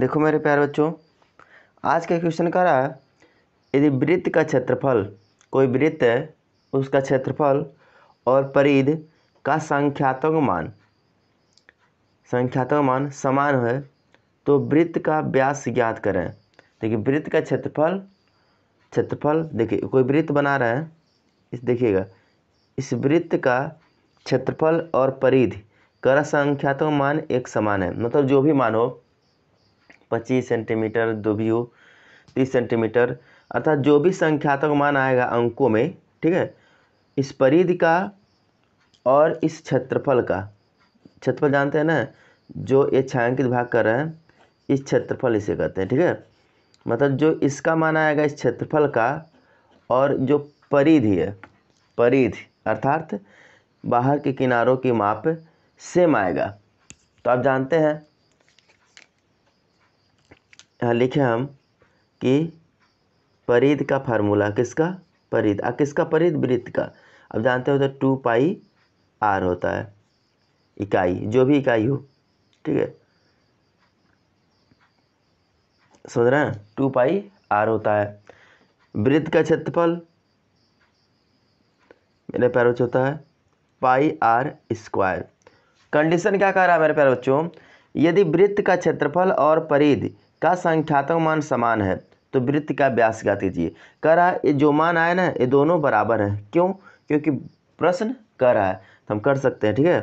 देखो मेरे प्यारे बच्चों आज का क्वेश्चन कह रहा है यदि वृत्त का क्षेत्रफल कोई वृत्त है उसका क्षेत्रफल और परिध का संख्यात्मक मान संख्यात्मक मान समान है तो वृत्त का व्यास ज्ञात करें देखिए वृत्त का क्षेत्रफल क्षेत्रफल देखिए कोई वृत्त बना रहा है इस देखिएगा इस वृत्त का क्षेत्रफल और परिधि कर संख्यात्मक मान एक समान है मतलब जो भी मान हो पच्चीस सेंटीमीटर दुभियु तीस सेंटीमीटर अर्थात जो भी संख्यात्मक मान आएगा अंकों में ठीक है इस परिधि का और इस क्षेत्रफल का क्षेत्रफल जानते हैं ना जो ये छायांकित भाग कर रहे हैं इस क्षेत्रफल इसे कहते हैं ठीक है थीके? मतलब जो इसका मान आएगा इस क्षेत्रफल का और जो परिधि है परिधि अर्थात बाहर के किनारों की माप सेम आएगा तो आप जानते हैं यहाँ लिखे हम कि परिध का फार्मूला किसका परिध आ किसका परिध वृत्त का अब जानते हो तो टू पाई आर होता है इकाई जो भी इकाई हो ठीक है समझ रहे हैं टू पाई आर होता है वृत्त का क्षेत्रफल मेरे पैर बच्चों होता है पाई आर स्क्वायर कंडीशन क्या कह रहा है मेरे पैर बच्चों यदि वृत्त का क्षेत्रफल और परिधि का संख्यात्मक मान समान है तो वृत्त का व्यास ज्ञात कीजिए कह रहा है ये जो मान आया ना ये दोनों बराबर है क्यों क्योंकि प्रश्न कह रहा है तो हम कर सकते हैं ठीक है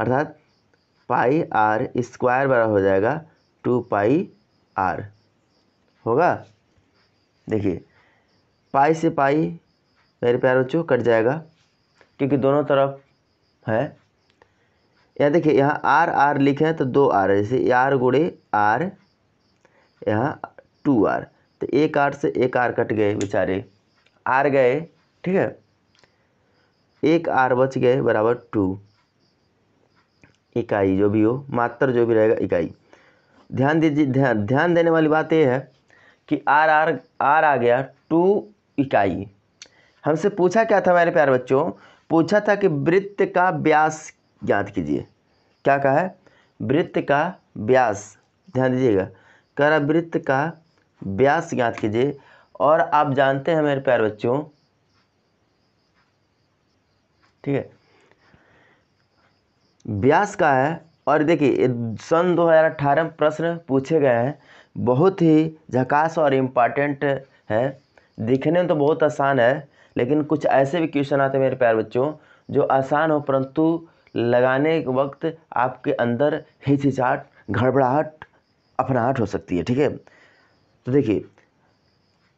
अर्थात पाई आर स्क्वायर बराबर हो जाएगा टू पाई आर होगा देखिए पाई से पाई मेरे प्यार बच्चों कट जाएगा क्योंकि दोनों तरफ है यहाँ देखिए यहाँ आर आर लिखे हैं तो दो आर है जैसे आर गुड़े आर यहाँ टू आर तो एक आर से एक आर कट गए बेचारे आर गए ठीक है एक आर बच गए बराबर टू इकाई जो भी हो मात्र जो भी रहेगा इकाई ध्यान दीजिए ध्यान ध्यान देने वाली बात यह है कि आर आर आर आ गया टू इकाई हमसे पूछा क्या था मेरे प्यार बच्चों पूछा था कि वृत्त का व्यास ज्ञात कीजिए क्या कहा है वृत्त का व्यास ध्यान दीजिएगा करवृत्त का व्यास ज्ञात कीजिए और आप जानते हैं मेरे प्यार बच्चों ठीक है व्यास का है और देखिए सन 2018 में प्रश्न पूछे गए हैं बहुत ही झकास और इम्पॉर्टेंट है दिखने में तो बहुत आसान है लेकिन कुछ ऐसे भी क्वेश्चन आते हैं मेरे प्यार बच्चों जो आसान हो परंतु लगाने के वक्त आपके अंदर हिचहिचाहट घड़बड़ाहट अपनाहट हो सकती है ठीक है तो देखिए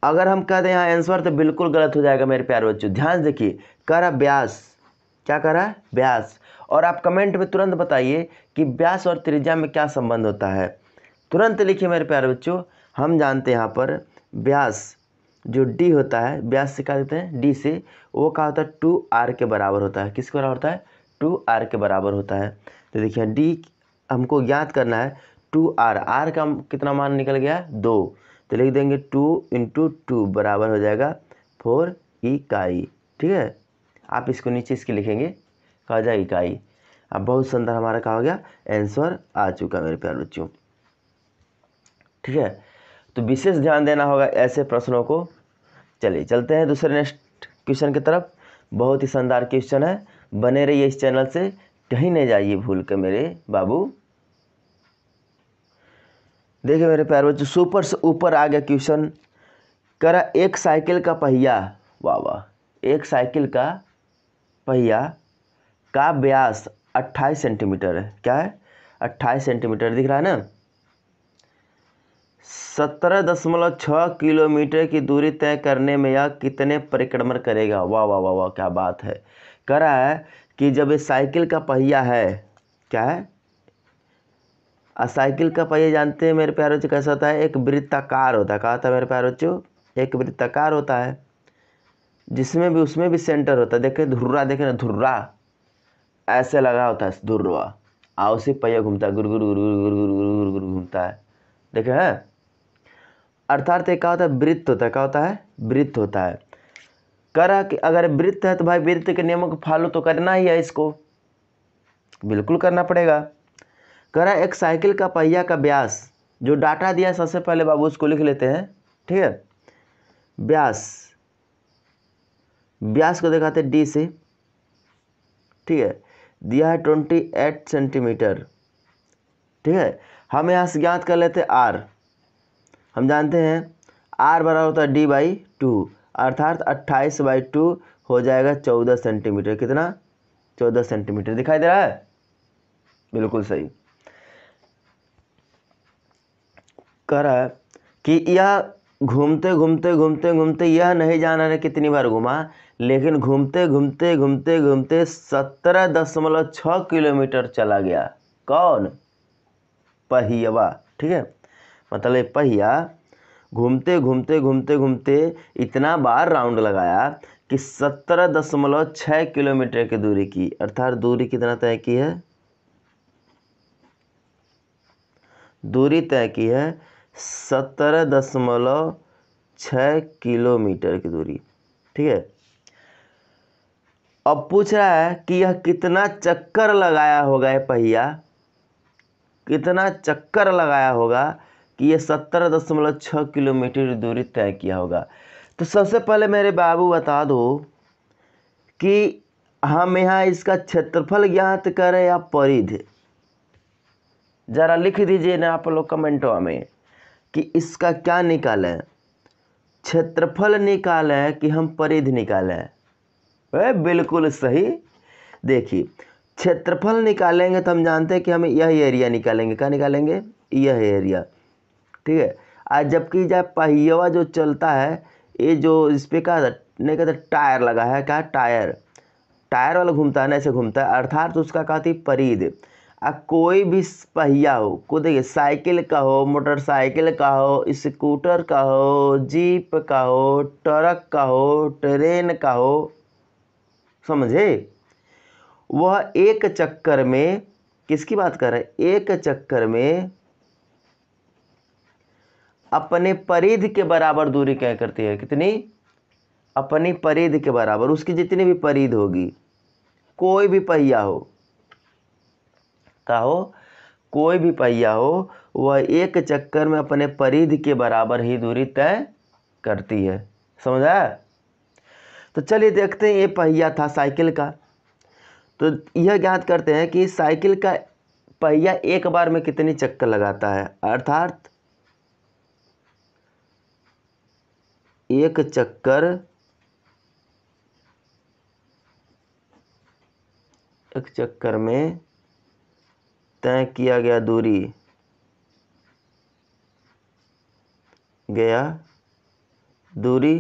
अगर हम कहते हैं आंसर हाँ, तो बिल्कुल गलत हो जाएगा मेरे प्यारे बच्चों ध्यान से देखिए कह रहा ब्यास क्या कह रहा है ब्यास और आप कमेंट में तुरंत बताइए कि ब्यास और त्रिज्या में क्या संबंध होता है तुरंत लिखिए मेरे प्यारे बच्चों हम जानते हैं यहाँ पर ब्यास जो डी होता है ब्यास से क्या देते हैं डी से वो क्या होता है टू आर के बराबर होता है किसके बराबर होता है टू आर के बराबर होता है तो देखिए डी हमको ज्ञात करना है टू आर आर का कितना मान निकल गया दो तो लिख देंगे टू इंटू टू बराबर हो जाएगा फोर इकाई ठीक है आप इसको नीचे इसके लिखेंगे कहा जाए इकाई अब बहुत सुंदर हमारा कहा हो गया आंसर आ चुका मेरे प्यार बच्चों ठीक है तो विशेष ध्यान देना होगा ऐसे प्रश्नों को चलिए चलते हैं दूसरे नेक्स्ट क्वेश्चन की तरफ बहुत ही शानदार क्वेश्चन है बने रहिए इस चैनल से कहीं नहीं जाइए भूल कर मेरे बाबू देखिए मेरे प्यार बच्चों सुपर से ऊपर आ गया क्वेश्चन करा एक साइकिल का पहिया वाह वाह एक साइकिल का पहिया का ब्यास 28 सेंटीमीटर है क्या है 28 सेंटीमीटर दिख रहा है ना सत्रह दशमलव छः किलोमीटर की दूरी तय करने में यह कितने परिक्रमण करेगा वाह वाह वाह वाह क्या बात है करा है कि जब ये साइकिल का पहिया है क्या है और साइकिल का पहिया जानते हैं मेरे प्यारों से कैसा होता है एक वृत्ताकार होता है कहा था मेरे प्यारों बच्चों एक वृत्ताकार होता है जिसमें भी उसमें भी सेंटर होता है देखें धुर्रा देखें ना धुर्रा ऐसे लगा होता है धुर्रा आ उसी पहिया घूमता है गुर गुर गुर गुर गुर गुर गुर गुर गुर घूमता है देखे हैं हाँ? अर्थात क्या होता है वृत्त होता है क्या होता है वृत्त होता है करा कि अगर वृत्त है तो भाई वृत्त के नियमों को फॉलो तो करना ही है इसको बिल्कुल करना पड़ेगा कह रहा है एक साइकिल का पहिया का ब्यास जो डाटा दिया है सबसे पहले बाबू उसको लिख लेते हैं ठीक है ब्यास ब्यास को दिखाते हैं डी से ठीक है दिया है ट्वेंटी एट सेंटीमीटर ठीक है हम यहाँ से ज्ञात कर लेते हैं आर हम जानते हैं आर बराबर होता है डी बाई टू अर्थात अट्ठाईस बाई टू हो जाएगा चौदह सेंटीमीटर कितना चौदह सेंटीमीटर दिखाई दे रहा है बिल्कुल सही है कि यह घूमते घूमते घूमते घूमते यह नहीं जाना ने कितनी बार घुमा लेकिन घूमते घूमते घूमते घूमते सत्रह दशमलव छः किलोमीटर चला गया कौन पहियवा ठीक है मतलब पहिया घूमते घूमते घूमते घूमते इतना बार राउंड लगाया कि सत्रह दशमलव छः किलोमीटर की दूरी की अर्थात दूरी कितना तय की है दूरी तय की है सत्रह दशमलव छ किलोमीटर की दूरी ठीक है अब पूछ रहा है कि यह कितना चक्कर लगाया होगा यह पहिया कितना चक्कर लगाया होगा कि यह सत्रह दशमलव छ किलोमीटर की दूरी तय किया होगा तो सबसे पहले मेरे बाबू बता दो कि हम यहाँ इसका क्षेत्रफल ज्ञात करें या परिधि ज़रा लिख दीजिए ना आप लोग कमेंटों में कि इसका क्या निकालें क्षेत्रफल निकालें कि हम परिधि निकालें वे बिल्कुल सही देखिए क्षेत्रफल निकालेंगे तो हम जानते हैं कि हम यह एरिया निकालेंगे क्या निकालेंगे यह एरिया ठीक है आज जबकि जब पहिया जो चलता है ये जो इस पर क्या नहीं कहते टायर लगा है क्या टायर टायर वाला घूमता है ना ऐसे घूमता है अर्थात उसका कहती परिध कोई भी पहिया हो को देखिए साइकिल का हो मोटरसाइकिल का हो स्कूटर का हो जीप का हो ट्रक का हो ट्रेन का हो समझे वह एक चक्कर में किसकी बात कर रहे हैं एक चक्कर में अपने परिध के बराबर दूरी क्या करती है कितनी अपनी परिध के बराबर उसकी जितनी भी परिधि होगी कोई भी पहिया हो का हो कोई भी पहिया हो वह एक चक्कर में अपने परिधि के बराबर ही दूरी तय करती है समझ आया तो चलिए देखते हैं ये पहिया था साइकिल का तो यह ज्ञात करते हैं कि साइकिल का पहिया एक बार में कितनी चक्कर लगाता है अर्थात एक चक्कर एक चक्कर में तय किया गया दूरी गया दूरी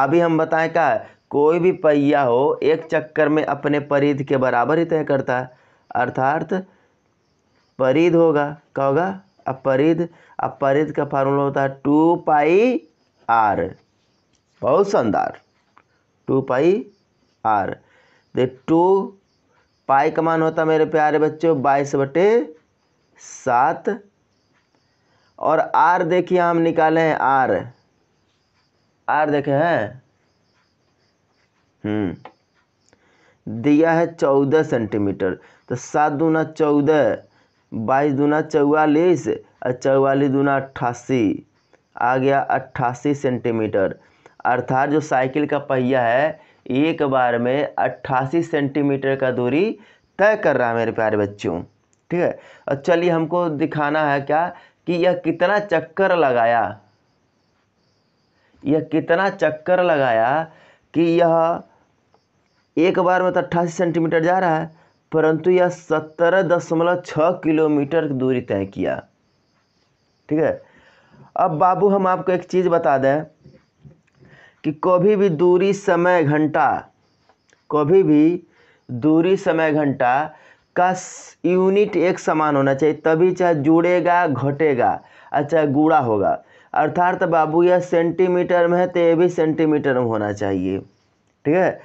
अभी हम बताएं क्या है कोई भी पहिया हो एक चक्कर में अपने परिध के बराबर ही तय करता है अर्थात परिध होगा क्या होगा अपरिध अपरिध का फार्मूला होता है टू पाई आर बहुत शानदार टू पाई आर दे टू पाई का मान होता मेरे प्यारे बच्चों बाईस बटे सात और आर देखिए हम निकाले हैं आर आर देखे हैं हम्म दिया है चौदह सेंटीमीटर तो सात दूना चौदह बाईस दूना चौवालीस और चौवालीस दूना अट्ठासी आ गया अट्ठासी सेंटीमीटर अर्थात जो साइकिल का पहिया है एक बार में अट्ठासी सेंटीमीटर का दूरी तय कर रहा है मेरे प्यारे बच्चों ठीक है और चलिए हमको दिखाना है क्या कि यह कितना चक्कर लगाया यह कितना चक्कर लगाया कि यह एक बार में तो अट्ठासी सेंटीमीटर जा रहा है परंतु यह सत्रह दशमलव छः किलोमीटर की दूरी तय किया ठीक है अब बाबू हम आपको एक चीज़ बता दें कि कभी भी दूरी समय घंटा कभी भी दूरी समय घंटा का यूनिट एक समान होना चाहिए तभी चाहे जुड़ेगा घटेगा अच्छा गुड़ा होगा अर्थात बाबू यह सेंटीमीटर में है तो ये भी सेंटीमीटर में होना चाहिए ठीक है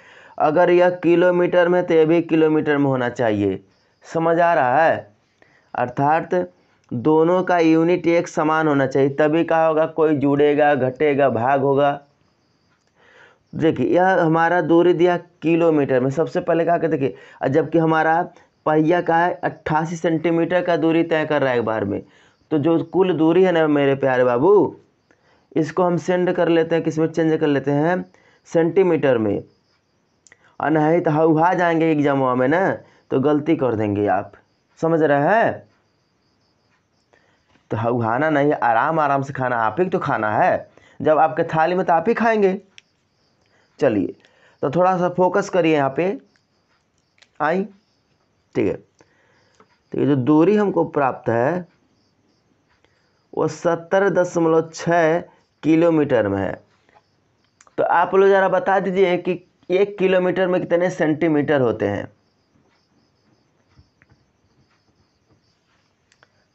अगर यह किलोमीटर में तो ये भी किलोमीटर में होना चाहिए समझ आ रहा है अर्थात दोनों का यूनिट एक समान होना चाहिए तभी कहा होगा कोई जुड़ेगा घटेगा भाग होगा देखिए यह हमारा दूरी दिया किलोमीटर में सबसे पहले कहा कि देखिए जबकि हमारा पहिया का है अट्ठासी सेंटीमीटर का दूरी तय कर रहा है एक बार में तो जो कुल दूरी है ना मेरे प्यारे बाबू इसको हम सेंड कर लेते हैं किसमें चेंज कर लेते हैं सेंटीमीटर में और नहीं तो अनहित हवा जाएंगे एग्जाम में ना तो गलती कर देंगे आप समझ रहे हैं तो हवाना नहीं आराम आराम से खाना आप ही तो खाना है जब आपके थाली में तो आप ही खाएंगे चलिए तो थोड़ा सा फोकस करिए यहाँ पे आई ठीक है तो ये जो दूरी हमको प्राप्त है वो सत्तर दशमलव छः किलोमीटर में है तो आप लोग ज़रा बता दीजिए कि एक किलोमीटर में कितने सेंटीमीटर होते हैं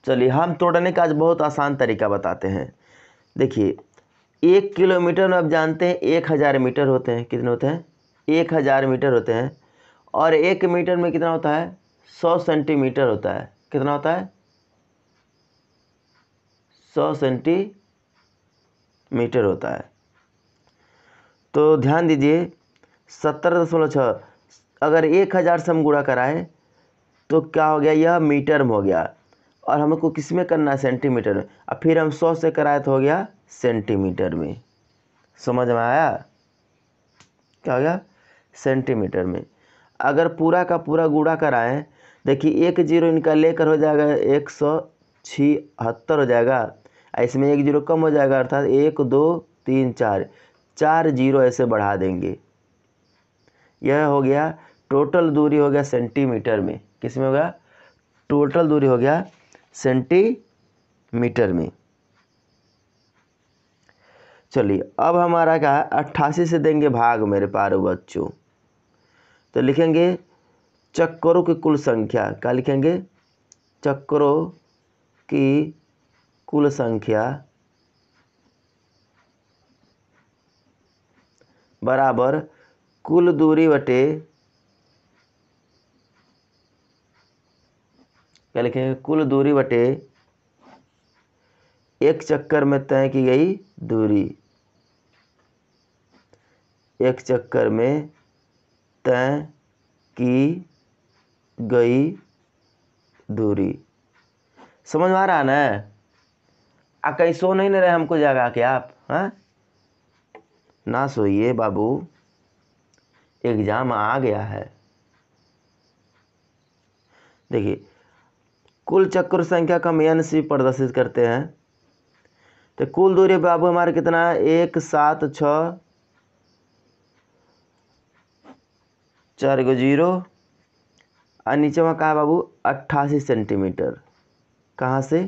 चलिए हम तोड़ने का आज बहुत आसान तरीका बताते हैं देखिए एक किलोमीटर में आप जानते हैं एक हज़ार मीटर होते हैं कितने होते हैं एक हज़ार मीटर होते हैं और एक मीटर में कितना होता है सौ सेंटीमीटर होता है कितना होता है सौ सेंटीमीटर होता है तो ध्यान दीजिए सत्तर दशमलव छः अगर एक हज़ार से हम गुणा कराएं तो क्या हो गया यह मीटर में हो गया और हमको किस में करना है सेंटीमीटर में और फिर हम सौ से कराए तो हो गया सेंटीमीटर में समझ में आया क्या हो गया सेंटीमीटर में अगर पूरा का पूरा गुड़ा कराएं देखिए एक जीरो इनका लेकर हो जाएगा एक सौ छिहत्तर हो जाएगा इसमें एक जीरो कम हो जाएगा अर्थात एक दो तीन चार चार जीरो ऐसे बढ़ा देंगे यह हो गया टोटल दूरी हो गया सेंटीमीटर में किस में हो गया टोटल दूरी हो गया सेंटीमीटर में चलिए अब हमारा क्या है अट्ठासी से देंगे भाग मेरे प्यारे बच्चों तो लिखेंगे चक्करों की कुल संख्या क्या लिखेंगे चक्करों की कुल संख्या बराबर कुल दूरी बटे क्या लिखेंगे कुल दूरी बटे एक चक्कर में तय की गई दूरी एक चक्कर में तय की गई दूरी समझ आ रहा ना आ कहीं सो नहीं ना रहे हमको जगा के आप हैं हाँ? ना सोइए बाबू एग्ज़ाम आ गया है देखिए कुल चक्र संख्या का एन सी प्रदर्शित करते हैं तो कुल दूरी बाबू हमारा कितना है एक सात छः चार गो जीरो और नीचे में कहा बाबू अट्ठासी सेंटीमीटर कहाँ से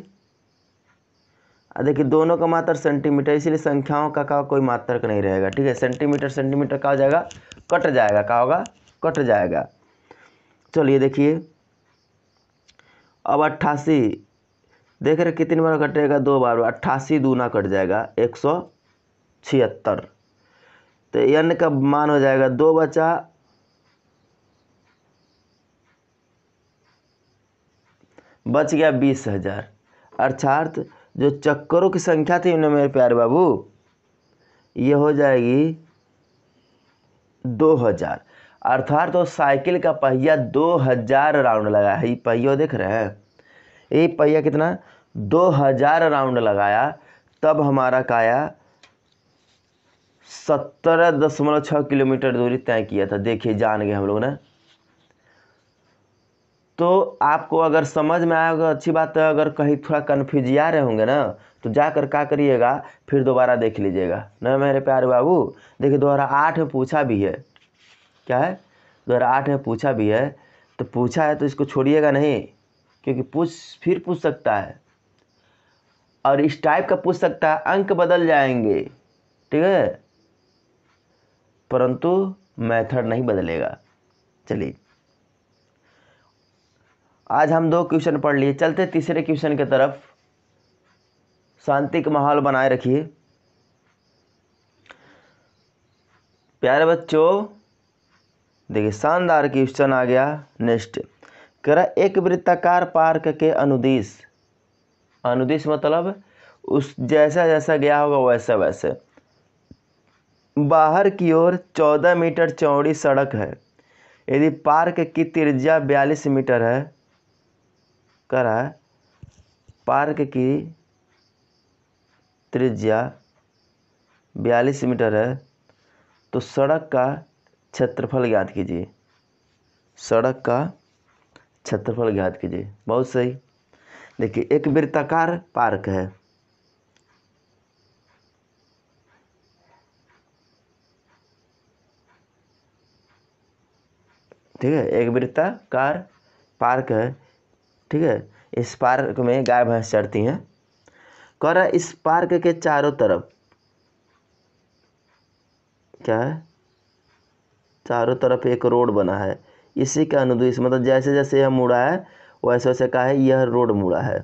देखिए दोनों का मात्र सेंटीमीटर इसीलिए संख्याओं का का कोई मात्रक नहीं रहेगा ठीक है सेंटीमीटर सेंटीमीटर का हो जाएगा कट जाएगा कहा होगा कट जाएगा चलिए देखिए अब अट्ठासी देख रहे कितनी बार कटेगा दो बार अट्ठासी दूना कट जाएगा एक सौ छिहत्तर तो यन का मान हो जाएगा दो बचा बच गया बीस हजार अर्थात जो चक्करों की संख्या थी उन्हें मेरे प्यारे बाबू ये हो जाएगी दो हजार अर्थात तो साइकिल का पहिया दो हजार राउंड लगाया है ये पहिया देख रहे हैं ये पहिया कितना दो हजार राउंड लगाया तब हमारा काया सत्तर दशमलव छः किलोमीटर दूरी तय किया था देखिए जान गए हम लोग ने तो आपको अगर समझ में आया होगा अच्छी बात है अगर कहीं थोड़ा कन्फ्यूजिया रहे होंगे ना तो जाकर क्या करिएगा फिर दोबारा देख लीजिएगा ना मेरे प्यारे बाबू देखिए दो हज़ार आठ में पूछा भी है क्या है दो हज़ार आठ में पूछा भी है तो पूछा है तो इसको छोड़िएगा नहीं क्योंकि पूछ फिर पूछ सकता है और इस टाइप का पूछ सकता है अंक बदल जाएंगे ठीक है परंतु मेथड नहीं बदलेगा चलिए आज हम दो क्वेश्चन पढ़ लिए चलते तीसरे क्वेश्चन की तरफ शांति का माहौल बनाए रखिए प्यारे बच्चों देखिए शानदार क्वेश्चन आ गया नेक्स्ट करा एक वृत्ताकार पार्क के अनुदेश अनुदेश मतलब उस जैसा जैसा गया होगा वैसा वैसे बाहर की ओर चौदह मीटर चौड़ी सड़क है यदि पार्क की त्रिज्या बयालीस मीटर है करा पार्क की त्रिज्या बयालीस मीटर है तो सड़क का क्षेत्रफल ज्ञात कीजिए सड़क का क्षेत्रफल ज्ञात कीजिए बहुत सही देखिए एक वृत्ताकार पार्क है ठीक है एक वृत्ताकार पार्क है ठीक है इस पार्क में गाय भैंस चढ़ती हैं कह रहा है इस पार्क के चारों तरफ क्या है चारों तरफ एक रोड बना है इसी के अनुदेश मतलब जैसे जैसे यह मुड़ा है वैसे वैसे कहा है यह रोड मुड़ा है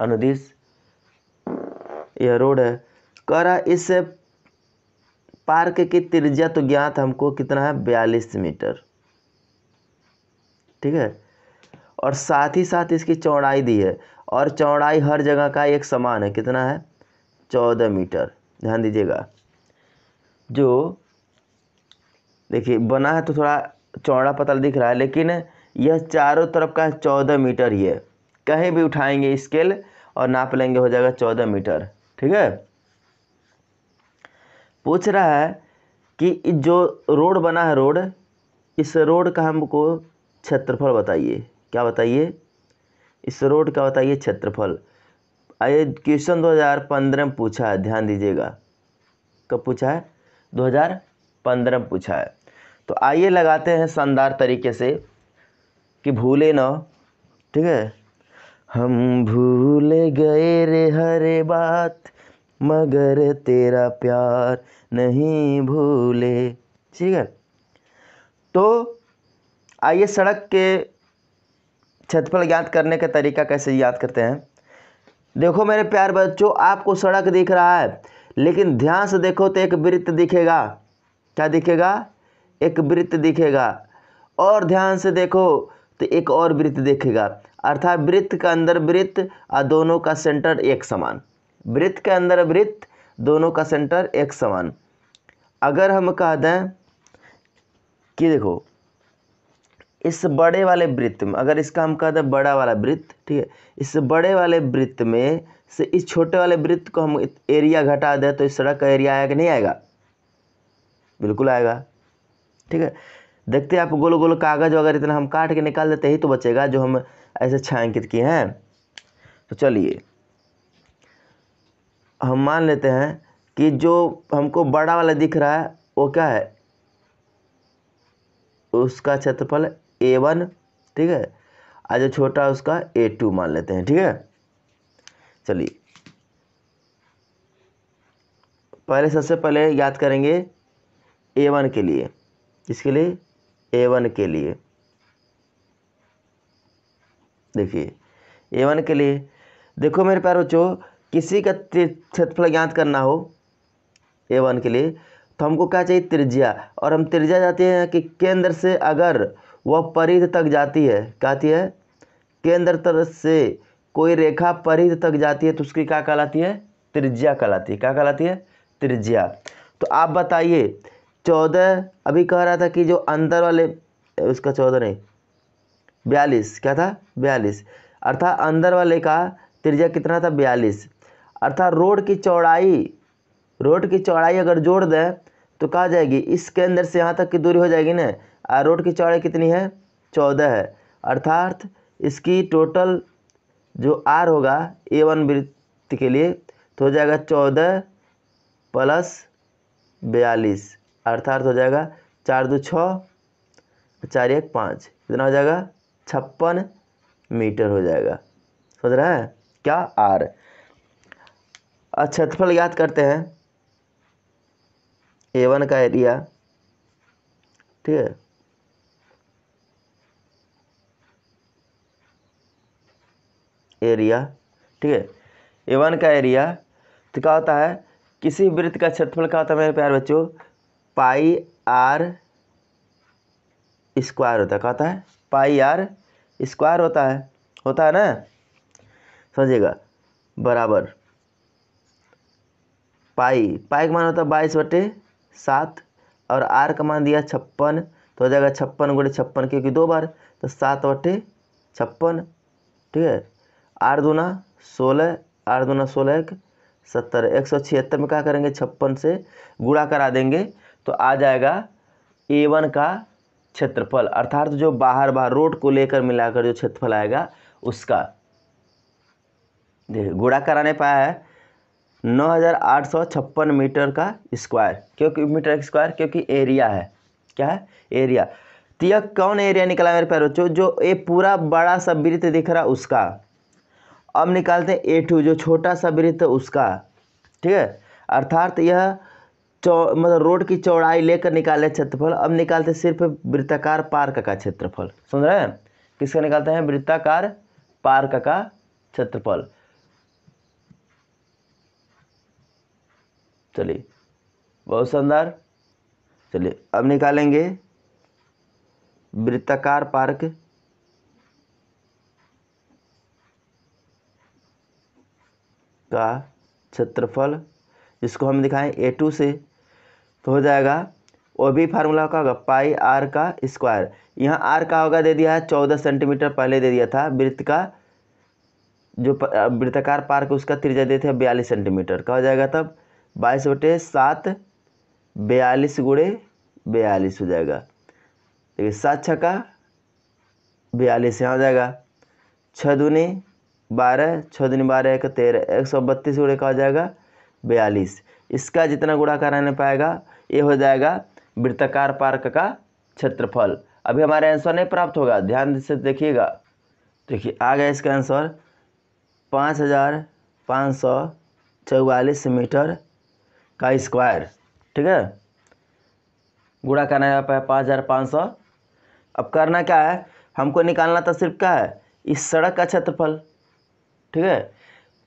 अनुदेश यह रोड है कह रहा है इस पार्क की त्रिज्या तो ज्ञात हमको कितना है बयालीस मीटर ठीक है और साथ ही साथ इसकी चौड़ाई दी है और चौड़ाई हर जगह का एक समान है कितना है चौदह मीटर ध्यान दीजिएगा जो देखिए बना है तो थोड़ा चौड़ा पतल दिख रहा है लेकिन यह चारों तरफ का चौदह मीटर ही है कहीं भी उठाएंगे स्केल और नाप लेंगे हो जाएगा चौदह मीटर ठीक है पूछ रहा है कि जो रोड बना है रोड इस रोड का हमको क्षेत्रफल बताइए क्या बताइए इस रोड का बताइए क्षेत्रफल आइए क्वेश्चन 2015 में पूछा है ध्यान दीजिएगा कब पूछा है 2015 में पूछा है तो आइए लगाते हैं शानदार तरीके से कि भूले ना ठीक है हम भूल गए रे हरे बात मगर तेरा प्यार नहीं भूले ठीक है तो आइए सड़क के क्षेत्रफल ज्ञात करने का तरीका कैसे याद करते हैं देखो मेरे प्यार बच्चों आपको सड़क दिख रहा है लेकिन ध्यान से देखो तो एक वृत्त दिखेगा क्या दिखेगा एक वृत्त दिखेगा और ध्यान से देखो तो एक और वृत्त दिखेगा अर्थात वृत्त का अंदर वृत्त और दोनों का सेंटर एक समान वृत्त के अंदर वृत्त दोनों का सेंटर एक समान अगर हम कह दें कि देखो इस बड़े वाले वृत्त में अगर इसका हम कहते हैं बड़ा वाला वृत्त ठीक है इस बड़े वाले वृत्त में से इस छोटे वाले वृत्त को हम एरिया घटा दें तो इस सड़क का एरिया आएगा नहीं आएगा बिल्कुल आएगा ठीक है देखते हैं आप गोल गोल कागज वगैरह इतना हम काट के निकाल देते ही तो बचेगा जो हम ऐसे छायांकित किए हैं तो चलिए हम मान लेते हैं कि जो हमको बड़ा वाला दिख रहा है वो क्या है उसका क्षेत्रफल ए वन ठीक है आ जो छोटा उसका ए टू मान लेते हैं ठीक है चलिए पहले सबसे पहले याद करेंगे ए वन के लिए इसके लिए ए वन के लिए देखिए ए वन के लिए देखो मेरे प्यार बच्चों किसी का क्षेत्रफल ज्ञात करना हो ए वन के लिए तो हमको क्या चाहिए त्रिज्या और हम त्रिज्या जाते हैं कि केंद्र से अगर वह परिध तक जाती है कहती है केंद्र तरफ से कोई रेखा परिध तक जाती है तो उसकी क्या कहलाती है त्रिज्या कहलाती है क्या कहलाती है त्रिज्या तो आप बताइए चौदह अभी कह रहा था कि जो अंदर वाले उसका चौदह नहीं बयालीस क्या था बयालीस अर्थात अंदर वाले का त्रिज्या कितना था बयालीस अर्थात रोड की चौड़ाई रोड की चौड़ाई अगर जोड़ दें तो कहा जाएगी इस केंद्र से यहाँ तक की दूरी हो जाएगी ना और रोड की चौड़ाई कितनी है चौदह है अर्थात इसकी टोटल जो आर होगा ए वन वृत्त के लिए तो हो जाएगा चौदह प्लस बयालीस अर्थात हो जाएगा चार दो छः चार एक पाँच कितना हो जाएगा छप्पन मीटर हो जाएगा समझ रहा है क्या आर क्षेत्रफल याद करते हैं ए वन का एरिया ठीक है एरिया ठीक है ए वन का एरिया तो क्या होता है किसी वृत्त का क्षेत्रफल क्या होता है मेरे प्यार बच्चों पाई आर स्क्वायर होता है क्या होता है पाई आर स्क्वायर होता है होता है ना समझिएगा बराबर पाई पाई का मान होता है बाईस बटे सात और आर का मान दिया छप्पन तो हो जाएगा छप्पन गुड़े छप्पन क्योंकि दो बार तो सात बटे छप्पन ठीक है आठ दूना सोलह आठ दूना सोलह एक सत्तर एक सौ छिहत्तर में क्या करेंगे छप्पन से गुड़ा करा देंगे तो आ जाएगा ए वन का क्षेत्रफल अर्थात जो बाहर बाहर रोड को लेकर मिलाकर जो क्षेत्रफल आएगा उसका देखिए गुड़ा कराने पाया है नौ हज़ार आठ सौ छप्पन मीटर का स्क्वायर क्योंकि मीटर स्क्वायर क्योंकि एरिया है क्या है एरिया तो यह कौन एरिया निकला मेरे पैर जो ये पूरा बड़ा सा वृत्त दिख रहा उसका अब निकालते हैं ए टू जो छोटा सा वृत्त है उसका ठीक है अर्थात यह चौ मतलब रोड की चौड़ाई लेकर निकाले क्षेत्रफल अब निकालते सिर्फ वृत्ताकार पार्क का क्षेत्रफल सुन रहे हैं किसका निकालते हैं वृत्ताकार पार्क का क्षेत्रफल चलिए बहुत शानदार चलिए अब निकालेंगे वृत्ताकार पार्क का क्षेत्रफल जिसको हम दिखाएं ए टू से तो हो जाएगा ओ बी फार्मूला का होगा पाई आर का स्क्वायर यहाँ आर का होगा दे दिया है चौदह सेंटीमीटर पहले दे दिया था वृत्त का जो वृत्ताकार पार्क उसका त्रिज्या दे हैं बयालीस सेंटीमीटर का हो जाएगा तब बाईस बटे सात बयालीस गुड़े बयालीस हो जाएगा देखिए सात छक्का बयालीस यहाँ हो जाएगा छः दूनी बारह छः दिन बारह एक तेरह एक सौ बत्तीस गुड़े का हो जाएगा बयालीस इसका जितना गुड़ा कराने पाएगा ये हो जाएगा वृत्ताकार पार्क का क्षेत्रफल अभी हमारे आंसर नहीं प्राप्त होगा ध्यान से देखिएगा देखिए आ गया इसका आंसर पाँच हज़ार पाँच सौ चौवालीस मीटर का स्क्वायर ठीक है गुड़ा करना जा पाया पाँच हज़ार पाँच सौ अब करना क्या है हमको निकालना था तो सिर्फ क्या है इस सड़क का क्षेत्रफल ठीक है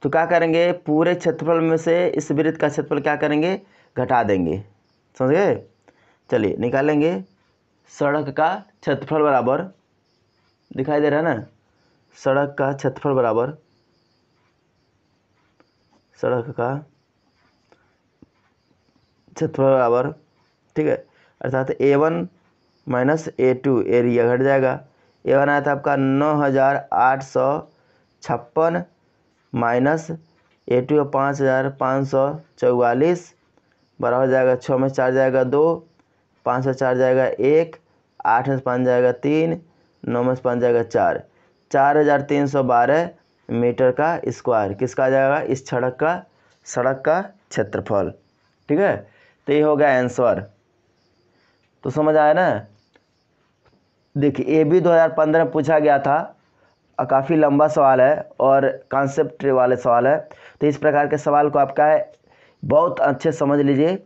तो क्या करेंगे पूरे क्षेत्रफल में से इस वृत्त का क्षेत्रफल क्या करेंगे घटा देंगे समझ गए चलिए निकालेंगे सड़क का क्षेत्रफल बराबर दिखाई दे रहा है ना सड़क का क्षेत्रफल बराबर सड़क का क्षेत्रफल बराबर ठीक है अर्थात a one minus a two area घट जाएगा ए वन आया था आपका नौ हज़ार आठ सौ छप्पन माइनस ए टू का पाँच हज़ार पाँच सौ चौवालीस बराबर जाएगा छः में चार जाएगा दो पाँच में चार जाएगा एक आठ में से पाँच जाएगा तीन नौ में से पाँच जाएगा चार चार हज़ार तीन सौ बारह मीटर का स्क्वायर किसका जाएगा इस सड़क का सड़क का क्षेत्रफल ठीक है तो ये हो गया आंसर तो समझ आया ना देखिए ए बी दो हज़ार पंद्रह में पूछा गया था काफ़ी लंबा सवाल है और कॉन्सेप्ट वाले सवाल है तो इस प्रकार के सवाल को आपका बहुत अच्छे समझ लीजिए